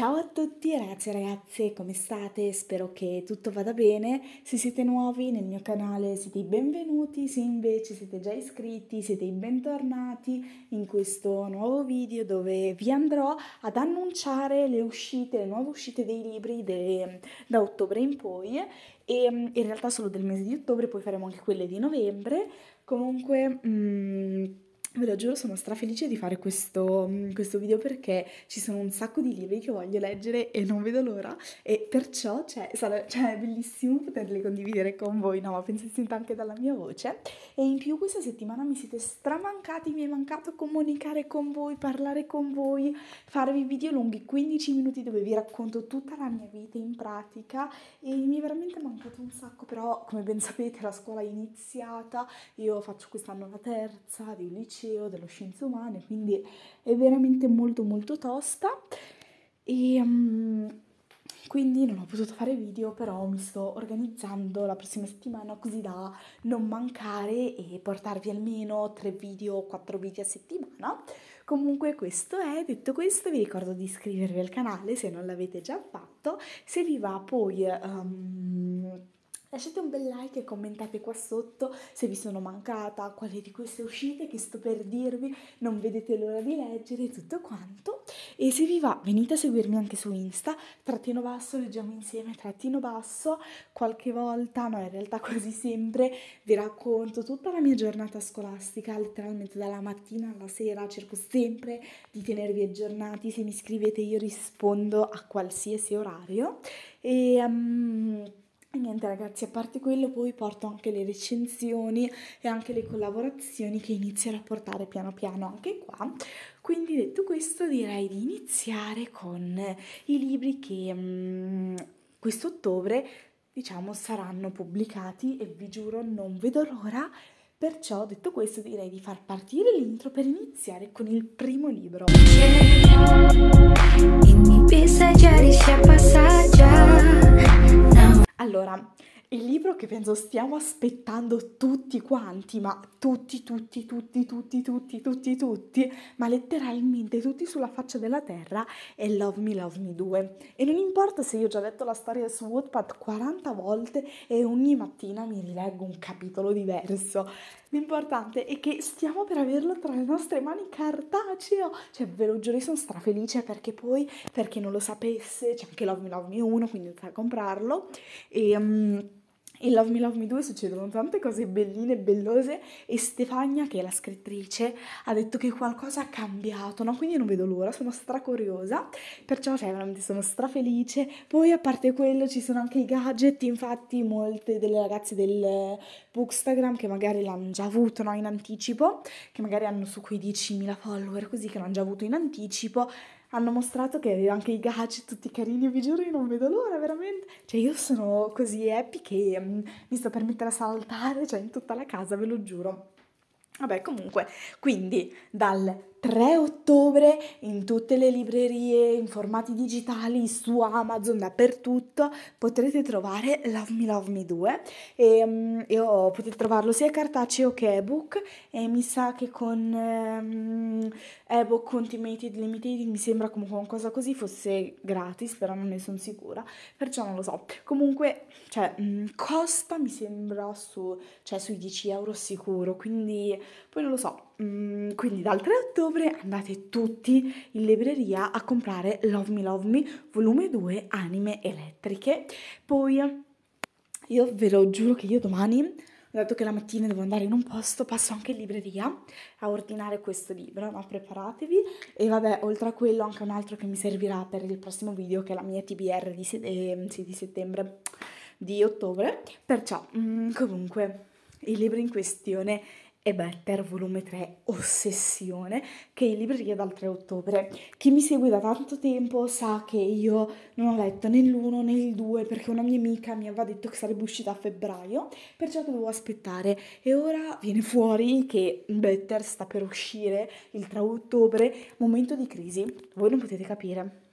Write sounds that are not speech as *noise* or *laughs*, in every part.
Ciao a tutti ragazzi e ragazze, come state? Spero che tutto vada bene. Se siete nuovi nel mio canale siete i benvenuti, se invece siete già iscritti siete i bentornati in questo nuovo video dove vi andrò ad annunciare le uscite, le nuove uscite dei libri de, da ottobre in poi e mm, in realtà solo del mese di ottobre, poi faremo anche quelle di novembre. Comunque... Mm, Ve lo giuro, sono strafelice di fare questo, mm, questo, video perché ci sono un sacco di libri che voglio leggere e non vedo l'ora e perciò cioè, sarà, cioè, è bellissimo poterli condividere con voi, no, ma penso senta anche dalla mia voce. E in più questa settimana mi siete stramancati, mi è mancato comunicare con voi, parlare con voi, farvi video lunghi, 15 minuti dove vi racconto tutta la mia vita in pratica e mi è veramente mancato un sacco, però come ben sapete la scuola è iniziata, io faccio quest'anno la terza di liceo liceo, dello scienze umane, quindi è veramente molto molto tosta e um, quindi non ho potuto fare video, però mi sto organizzando la prossima settimana così da non mancare e portarvi almeno 3 video, 4 video a settimana. Comunque questo è, detto questo vi ricordo di iscrivervi al canale se non l'avete già fatto, se vi va poi... Um, Lasciate un bel like e commentate qua sotto se vi sono mancata, quali di queste uscite che sto per dirvi, non vedete l'ora di leggere tutto quanto. E se vi va, venite a seguirmi anche su Insta, trattino basso, leggiamo insieme, trattino basso, qualche volta, no in realtà quasi sempre, vi racconto tutta la mia giornata scolastica, letteralmente dalla mattina alla sera, cerco sempre di tenervi aggiornati, se mi scrivete io rispondo a qualsiasi orario. E... Um, e niente ragazzi, a parte quello poi porto anche le recensioni e anche le collaborazioni che inizierò a portare piano piano anche qua. Quindi detto questo direi di iniziare con i libri che um, quest'ottobre diciamo saranno pubblicati e vi giuro non vedo l'ora. Perciò detto questo direi di far partire l'intro per iniziare con il primo libro. Yeah. Allora, il libro che penso stiamo aspettando tutti quanti, ma tutti, tutti, tutti, tutti, tutti, tutti, tutti, ma letteralmente tutti sulla faccia della terra è Love Me, Love Me 2. E non importa se io ho già letto la storia su Wattpad 40 volte e ogni mattina mi rileggo un capitolo diverso. L'importante è che stiamo per averlo tra le nostre mani cartaceo. Cioè, ve lo giuro, io sono strafelice perché poi, per chi non lo sapesse, c'è anche Love Me, Love Me 1, quindi andate a comprarlo. E... Um, in Love Me Love Me 2 succedono tante cose belline, bellose e Stefania, che è la scrittrice, ha detto che qualcosa ha cambiato, no? Quindi non vedo l'ora, sono stracuriosa, perciò cioè veramente sono strafelice. Poi a parte quello ci sono anche i gadget, infatti molte delle ragazze del Bookstagram che magari l'hanno già avuto no? in anticipo, che magari hanno su quei 10.000 follower così che l'hanno già avuto in anticipo, hanno mostrato che aveva anche i gadget tutti carini, vi giuro io non vedo l'ora veramente, cioè io sono così happy che mm, mi sto per mettere a saltare, cioè in tutta la casa, ve lo giuro. Vabbè, comunque, quindi dal 3 ottobre in tutte le librerie, in formati digitali, su Amazon, dappertutto, potrete trovare Love Me Love Me 2 e, um, io, potete trovarlo sia cartaceo che ebook e mi sa che con um, ebook Ultimated Limited mi sembra comunque una cosa così fosse gratis, però non ne sono sicura, perciò non lo so. Comunque, cioè, um, costa mi sembra su, cioè, sui 10 euro sicuro, quindi poi non lo so Mm, quindi dal 3 ottobre andate tutti in libreria a comprare Love Me Love Me volume 2 anime elettriche. Poi io ve lo giuro che io domani, dato che la mattina devo andare in un posto, passo anche in libreria a ordinare questo libro, ma preparatevi. E vabbè, oltre a quello anche un altro che mi servirà per il prossimo video che è la mia TBR di, se- eh, sì, di settembre, di ottobre. Perciò, mm, comunque, il libro in questione e Better volume 3 Ossessione che è in libreria dal 3 ottobre. Chi mi segue da tanto tempo sa che io non ho letto né l'uno né il 2 perché una mia amica mi aveva detto che sarebbe uscita a febbraio, perciò dovevo aspettare e ora viene fuori che Better sta per uscire il 3 ottobre, momento di crisi, voi non potete capire.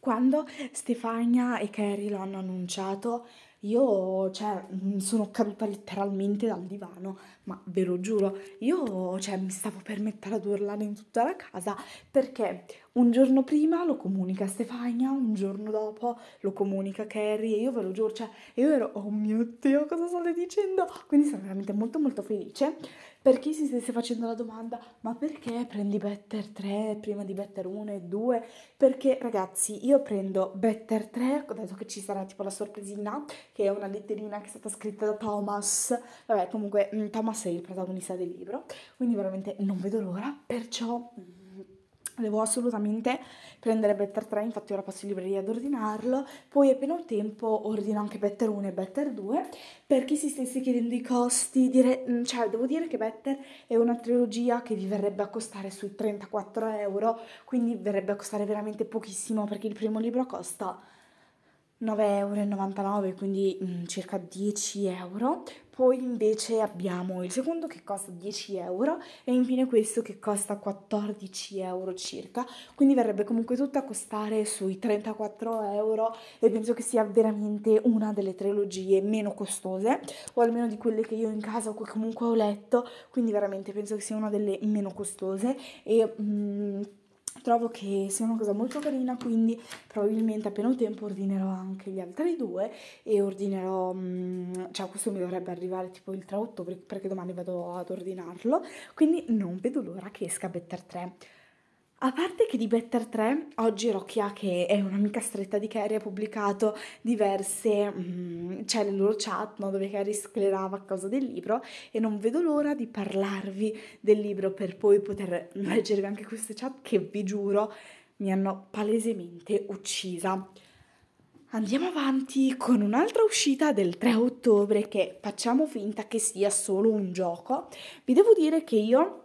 Quando Stefania e Carrie lo hanno annunciato, io, cioè, mm, sono caduta letteralmente dal divano, ma ve lo giuro, io, cioè, mi stavo per mettere ad urlare in tutta la casa perché un giorno prima lo comunica Stefania, un giorno dopo lo comunica Carrie e io ve lo giuro, cioè, io ero, oh mio Dio, cosa state dicendo? Quindi sono veramente molto molto felice per chi si stesse facendo la domanda, ma perché prendi Better 3 prima di Better 1 e 2? Perché ragazzi, io prendo Better 3, ho detto che ci sarà tipo la sorpresina, che è una letterina che è stata scritta da Thomas. Vabbè, comunque mm, Thomas è il protagonista del libro, quindi veramente non vedo l'ora, perciò... Mm, Devo assolutamente prendere Better 3, infatti ora passo in libreria ad ordinarlo, poi appena ho tempo ordino anche Better 1 e Better 2. Per chi si stesse chiedendo i costi, dire, mm, cioè devo dire che Better è una trilogia che vi verrebbe a costare sui 34 euro, quindi verrebbe a costare veramente pochissimo perché il primo libro costa 9,99 euro, quindi mm, circa 10 euro. Poi invece abbiamo il secondo che costa 10 euro e infine questo che costa 14 euro circa, quindi verrebbe comunque tutto a costare sui 34 euro e penso che sia veramente una delle trilogie meno costose o almeno di quelle che io in casa o che comunque ho letto, quindi veramente penso che sia una delle meno costose e... Mm, trovo che sia una cosa molto carina, quindi probabilmente appena ho tempo ordinerò anche gli altri due e ordinerò, mm, cioè questo mi dovrebbe arrivare tipo il 3 ottobre perché domani vado ad ordinarlo, quindi non vedo l'ora che esca Better 3. A parte che di Better 3, oggi Rocchia, che è un'amica stretta di Carrie, ha pubblicato diverse, mh, mm, c'è le loro chat no, dove Carrie sclerava a causa del libro e non vedo l'ora di parlarvi del libro per poi poter leggervi anche queste chat che vi giuro mi hanno palesemente uccisa. Andiamo avanti con un'altra uscita del 3 ottobre che facciamo finta che sia solo un gioco. Vi devo dire che io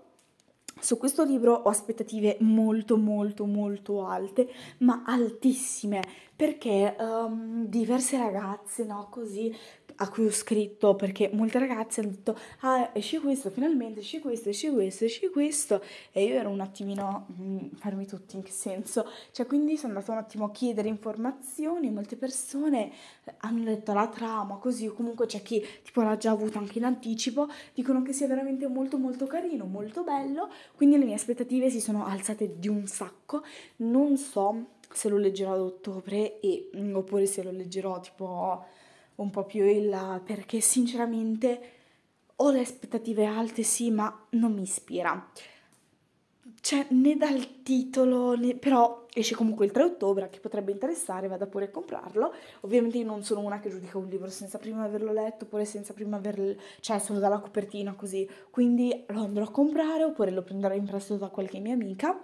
su questo libro ho aspettative molto molto molto alte, ma altissime, perché um, diverse ragazze, no, così a cui ho scritto perché molte ragazze hanno detto ah esci questo finalmente esci questo esci questo esci questo e io ero un attimino mm, fermi tutti in che senso cioè quindi sono andata un attimo a chiedere informazioni molte persone eh, hanno detto la trama così o comunque c'è chi tipo l'ha già avuto anche in anticipo dicono che sia veramente molto molto carino molto bello quindi le mie aspettative si sono alzate di un sacco non so se lo leggerò ad ottobre e, mm, oppure se lo leggerò tipo un po' più in là perché sinceramente ho le aspettative alte sì, ma non mi ispira. Cioè, né dal titolo, né... però esce comunque il 3 ottobre, che potrebbe interessare vada pure a comprarlo. Ovviamente io non sono una che giudica un libro senza prima averlo letto, oppure senza prima averlo... cioè solo dalla copertina così. Quindi lo andrò a comprare oppure lo prenderò in prestito da qualche mia amica.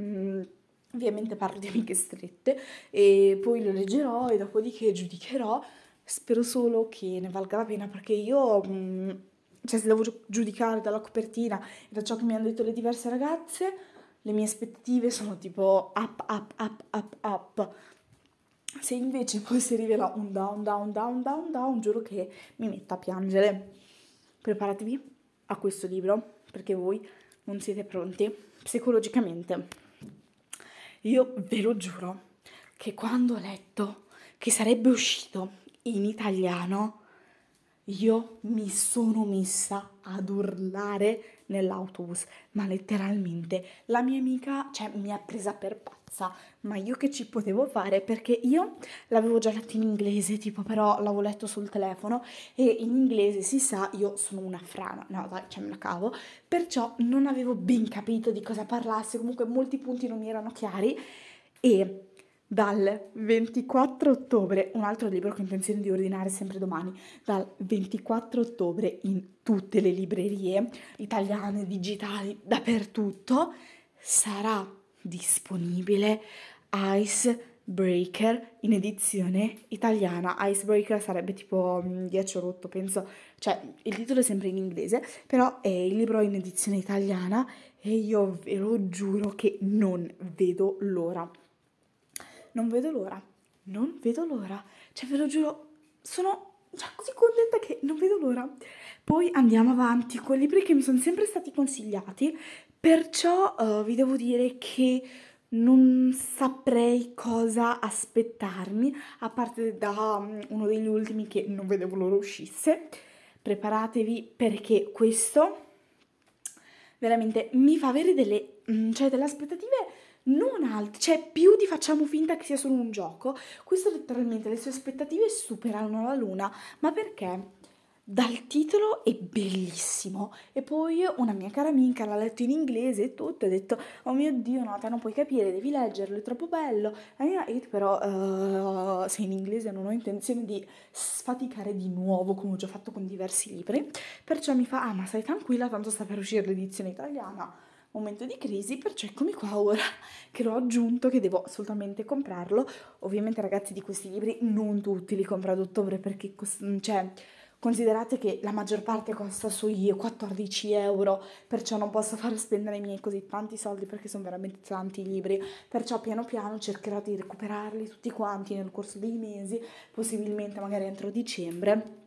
Mm. Ovviamente parlo di amiche strette e poi lo leggerò e dopodiché giudicherò Spero solo che ne valga la pena perché io, mm, cioè se devo giudicare dalla copertina e da ciò che mi hanno detto le diverse ragazze, le mie aspettative sono tipo up, up, up, up, up. Se invece *laughs* poi si rivela un down, down, down, down, down, giuro che mi metto a piangere. Preparatevi a questo libro perché voi non siete pronti psicologicamente. Io ve lo giuro che quando ho letto che sarebbe uscito in italiano, io mi sono messa ad urlare nell'autobus, ma letteralmente la mia amica cioè, mi ha presa per pazza, ma io che ci potevo fare? Perché io l'avevo già letta in inglese, tipo però l'avevo letto sul telefono e in inglese si sa io sono una frana, no dai, cioè me la cavo, perciò non avevo ben capito di cosa parlasse, comunque molti punti non mi erano chiari e dal 24 ottobre, un altro libro che ho intenzione di ordinare sempre domani, dal 24 ottobre in tutte le librerie italiane, digitali, dappertutto, sarà disponibile Icebreaker in edizione italiana. Icebreaker sarebbe tipo ghiaccio mm, rotto, penso, cioè il titolo è sempre in inglese, però è il libro in edizione italiana e io ve lo giuro che non vedo l'ora non vedo l'ora, non vedo l'ora, cioè ve lo giuro, sono già così contenta che non vedo l'ora. Poi andiamo avanti con i libri che mi sono sempre stati consigliati, perciò uh, vi devo dire che non saprei cosa aspettarmi, a parte da mm, uno degli ultimi che non vedevo l'ora uscisse. Preparatevi perché questo veramente mi fa avere delle, mm, cioè, delle aspettative non altri, cioè più di facciamo finta che sia solo un gioco, questo letteralmente le sue aspettative superano la luna, ma perché? Dal titolo è bellissimo e poi una mia cara amica l'ha letto in inglese e tutto, ha detto oh mio dio Nata non puoi capire, devi leggerlo, è troppo bello, e io però uh, eh, se in inglese non ho intenzione di sfaticare di nuovo come ho già fatto con diversi libri, perciò mi fa ah ma stai tranquilla, tanto sta per uscire l'edizione italiana, momento di crisi, perciò eccomi qua ora *laughs* che l'ho aggiunto, che devo assolutamente comprarlo. Ovviamente ragazzi di questi libri non tutti li compro ad ottobre perché mm, cioè, considerate che la maggior parte costa sui 14 euro, perciò non posso far spendere i miei così tanti soldi perché sono veramente tanti i libri, perciò piano piano cercherò di recuperarli tutti quanti nel corso dei mesi, possibilmente magari entro dicembre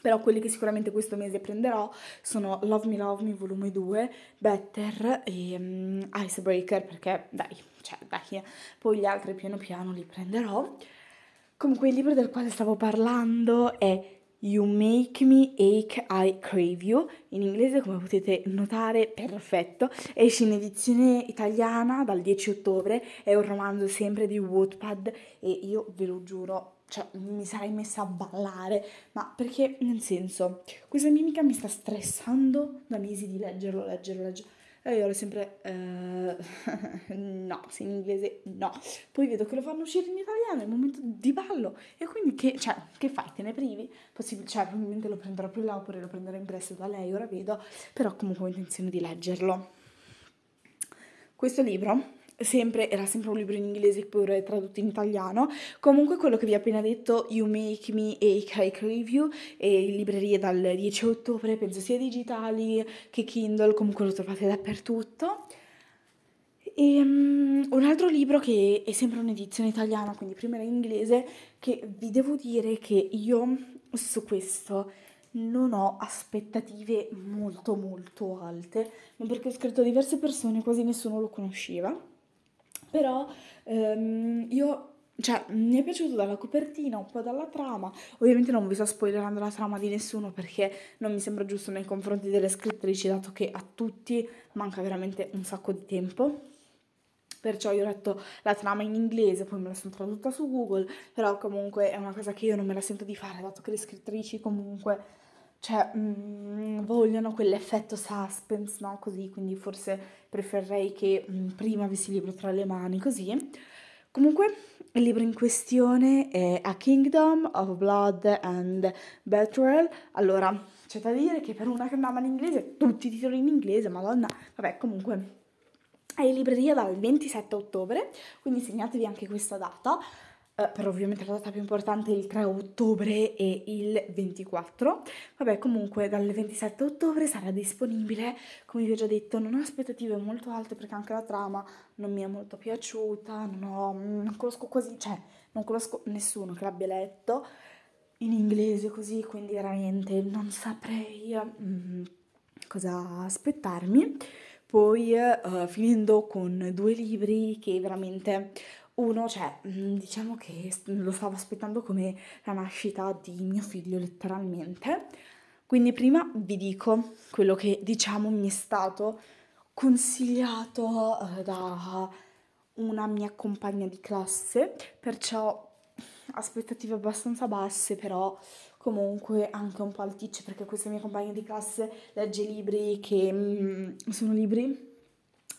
però quelli che sicuramente questo mese prenderò sono Love Me Love Me volume 2, Better e um, Icebreaker perché dai, cioè dai, eh. poi gli altri piano piano li prenderò. Comunque il libro del quale stavo parlando è You Make Me Ache I Crave You, in inglese come potete notare perfetto, esce in edizione italiana dal 10 ottobre, è un romanzo sempre di Wattpad e io ve lo giuro cioè, mi sarei messa a ballare, ma perché, nel senso, questa mimica mi sta stressando da mesi di leggerlo, leggerlo, leggerlo. E io ero sempre, uh, *laughs* no, se in inglese no. Poi vedo che lo fanno uscire in italiano, è il momento di ballo. E quindi che, cioè, che fai? Te ne privi? Possib- cioè, probabilmente lo prenderò più là oppure lo prenderò in prestito da lei, ora vedo. Però comunque ho intenzione di leggerlo. Questo libro sempre, era sempre un libro in inglese pure tradotto in italiano. Comunque quello che vi ho appena detto, You Make Me Ache, Ache Review, e libreria dal 10 ottobre, penso sia digitali che Kindle, comunque lo trovate dappertutto. E um, un altro libro che è sempre un'edizione italiana, quindi prima era in inglese, che vi devo dire che io su questo non ho aspettative molto molto alte, ma perché ho scritto diverse persone, quasi nessuno lo conosceva. Però ehm, io cioè, mi è piaciuto dalla copertina, un po' dalla trama. Ovviamente non vi sto spoilerando la trama di nessuno perché non mi sembra giusto nei confronti delle scrittrici, dato che a tutti manca veramente un sacco di tempo. Perciò io ho letto la trama in inglese, poi me la sono tradotta su Google, però comunque è una cosa che io non me la sento di fare, dato che le scrittrici comunque cioè mh, mm, vogliono quell'effetto suspense, no? Così, quindi forse preferirei che mh, mm, prima avessi il libro tra le mani, così. Comunque, il libro in questione è A Kingdom of Blood and Betrayal. Allora, c'è da dire che per una che in inglese, tutti i titoli in inglese, madonna, vabbè, comunque... È in libreria dal 27 ottobre, quindi segnatevi anche questa data. Eh, però ovviamente la data più importante è il 3 ottobre e il 24. Vabbè, comunque dal 27 ottobre sarà disponibile, come vi ho già detto, non ho aspettative molto alte perché anche la trama non mi è molto piaciuta, non, ho, mm, non conosco quasi, cioè non conosco nessuno che l'abbia letto in inglese così, quindi veramente non saprei mm, cosa aspettarmi. Poi uh, finendo con due libri che veramente uno, cioè, mm, diciamo che lo stavo aspettando come la nascita di mio figlio letteralmente. Quindi prima vi dico quello che diciamo mi è stato consigliato eh, da una mia compagna di classe, perciò aspettative abbastanza basse, però comunque anche un po' alticce perché questa mia compagna di classe legge libri che mm, sono libri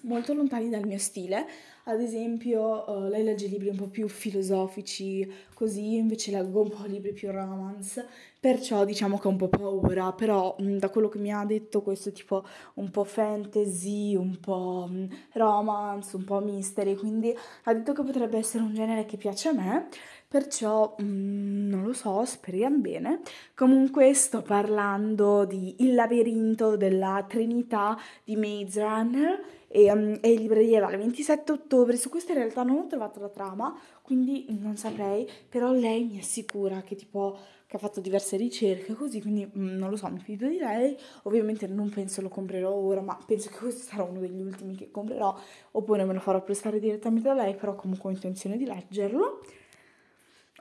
molto lontani dal mio stile, ad esempio uh, lei legge libri un po' più filosofici, così io invece leggo un po' libri più romance, perciò diciamo che ho un po' paura, però mh, mm, da quello che mi ha detto questo tipo un po' fantasy, un po' mh, mm, romance, un po' mystery, quindi ha detto che potrebbe essere un genere che piace a me, perciò mh, mm, non lo so, speriamo bene. Comunque sto parlando di Il labirinto della Trinità di Maze Runner e, um, e libreria dal 27 ottobre. Su questa in realtà non ho trovato la trama, quindi non saprei, però lei mi assicura che tipo che ha fatto diverse ricerche così, quindi mh, mm, non lo so, mi fido di lei. Ovviamente non penso lo comprerò ora, ma penso che questo sarà uno degli ultimi che comprerò, oppure me lo farò prestare direttamente da lei, però comunque ho intenzione di leggerlo.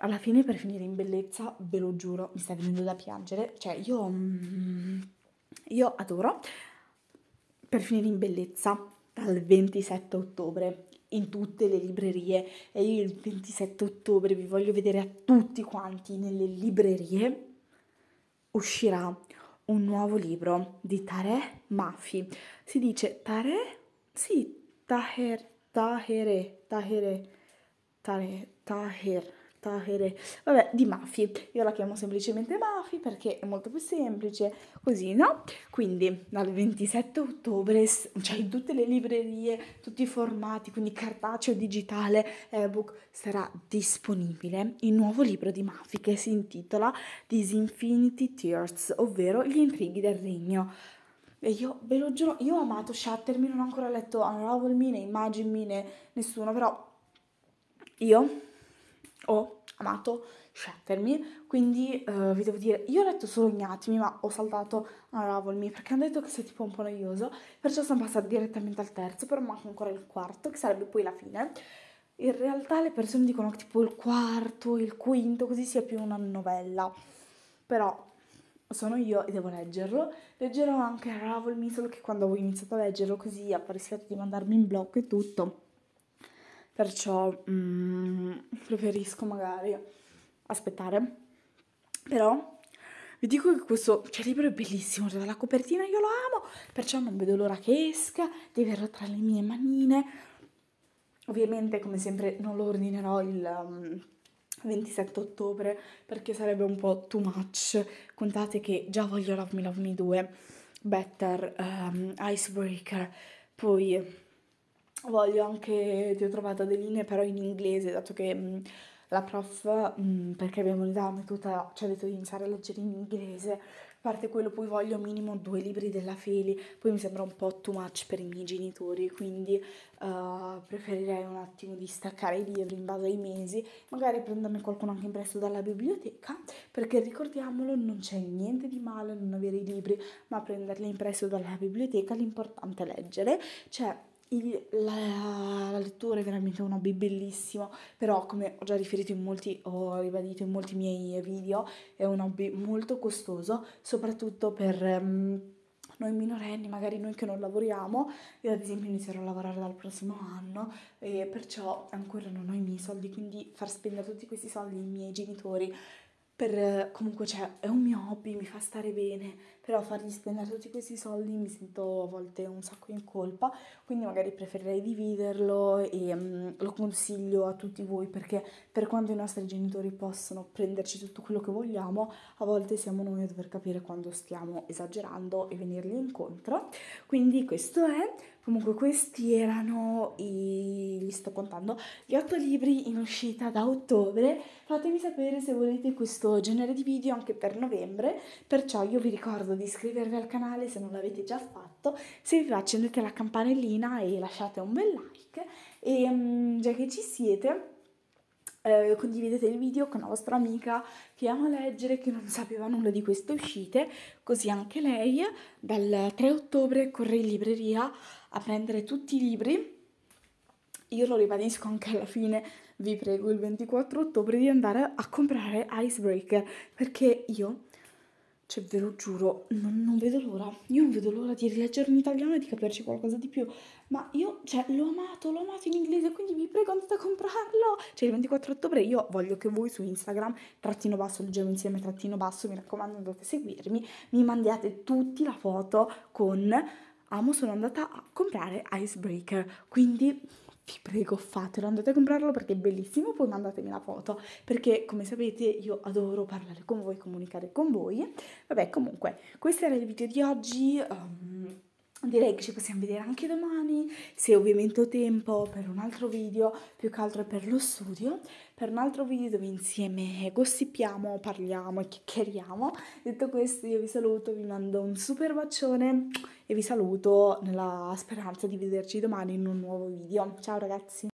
Alla fine per finire in bellezza, ve lo giuro, mi sta venendo da piangere, cioè io mh, mm, io adoro per finire in bellezza dal 27 ottobre in tutte le librerie e io il 27 ottobre vi voglio vedere a tutti quanti nelle librerie uscirà un nuovo libro di Tareh Mafi. Si dice Tareh? Sì, Taher, Tahere, Tahere, Taher, Taher. Tahere, vabbè, di Mafi. Io la chiamo semplicemente Mafi perché è molto più semplice, così, no? Quindi dal 27 ottobre, cioè in tutte le librerie, tutti i formati, quindi cartaceo, digitale, ebook, sarà disponibile il nuovo libro di Mafi che si intitola Infinity Tears, ovvero Gli intrighi del regno. E io ve lo giuro, io ho amato Shatter, non ho ancora letto Unravel Me né Imagine Me né nessuno, però io ho amato Shattermi, quindi uh, vi devo dire, io ho letto solo Ignatimi, ma ho saltato Unravelmi perché hanno detto che sia tipo un po' noioso, perciò sono passata direttamente al terzo, però manca ancora il quarto, che sarebbe poi la fine. In realtà le persone dicono che tipo il quarto, il quinto, così sia più una novella, però sono io e devo leggerlo. Leggerò anche Unravelmi, solo che quando avevo iniziato a leggerlo così ha rischiato di mandarmi in blocco e tutto perciò mm, preferisco magari aspettare. Però vi dico che questo cioè, libro è bellissimo, cioè, la copertina io lo amo, perciò non vedo l'ora che esca, deve averlo tra le mie manine. Ovviamente, come sempre, non lo ordinerò il um, mm, 27 ottobre perché sarebbe un po' too much. Contate che già voglio Love Me Love Me 2, Better, um, Icebreaker, poi voglio anche, ti ho trovato delle linee però in inglese, dato che mh, mm, la prof, mh, mm, perché abbiamo l'esame tutta, ci ha detto di iniziare a leggere in inglese, a parte quello poi voglio minimo due libri della Feli, poi mi sembra un po' too much per i miei genitori, quindi uh, preferirei un attimo di staccare i libri in base ai mesi, magari prendermi qualcuno anche in prestito dalla biblioteca, perché ricordiamolo non c'è niente di male non avere i libri, ma prenderli in prestito dalla biblioteca, l'importante è leggere, cioè il, la, la, lettura è veramente un hobby bellissimo, però come ho già riferito in molti, ho ribadito in molti miei video, è un hobby molto costoso, soprattutto per um, noi minorenni, magari noi che non lavoriamo, io ad esempio inizierò a lavorare dal prossimo anno e perciò ancora non ho i miei soldi, quindi far spendere tutti questi soldi ai miei genitori per, comunque cioè, è un mio hobby, mi fa stare bene, però fargli spendere tutti questi soldi mi sento a volte un sacco in colpa, quindi magari preferirei dividerlo e um, lo consiglio a tutti voi perché per quanto i nostri genitori possono prenderci tutto quello che vogliamo, a volte siamo noi a dover capire quando stiamo esagerando e venirgli incontro. Quindi questo è Comunque questi erano i, li sto contando, gli otto libri in uscita da ottobre. Fatemi sapere se volete questo genere di video anche per novembre, perciò io vi ricordo di iscrivervi al canale se non l'avete già fatto, se vi va accendete la campanellina e lasciate un bel like e um, già che ci siete eh, condividete il video con la vostra amica che ama leggere, che non sapeva nulla di queste uscite, così anche lei dal 3 ottobre corre in libreria a prendere tutti i libri. Io lo ribadisco anche alla fine, vi prego il 24 ottobre di andare a comprare Icebreaker perché io cioè, ve lo giuro, non, non vedo l'ora. Io non vedo l'ora di rileggerlo in italiano e di capirci qualcosa di più. Ma io, cioè, l'ho amato, l'ho amato in inglese, quindi vi prego andate a comprarlo. Cioè, il 24 ottobre io voglio che voi su Instagram, trattino basso, leggevo insieme trattino basso, mi raccomando, andate a seguirmi, mi mandiate tutti la foto con amo sono andata a comprare Icebreaker. Quindi vi prego fatelo, andate a comprarlo perché è bellissimo, poi mandatemi la foto, perché come sapete io adoro parlare con voi, comunicare con voi. Vabbè, comunque, questo era il video di oggi. Um, direi che ci possiamo vedere anche domani, se ovviamente ho tempo per un altro video, più che altro per lo studio per un altro video dove insieme gossipiamo, parliamo e chiacchieriamo. Detto questo io vi saluto, vi mando un super bacione e vi saluto nella speranza di vederci domani in un nuovo video. Ciao ragazzi!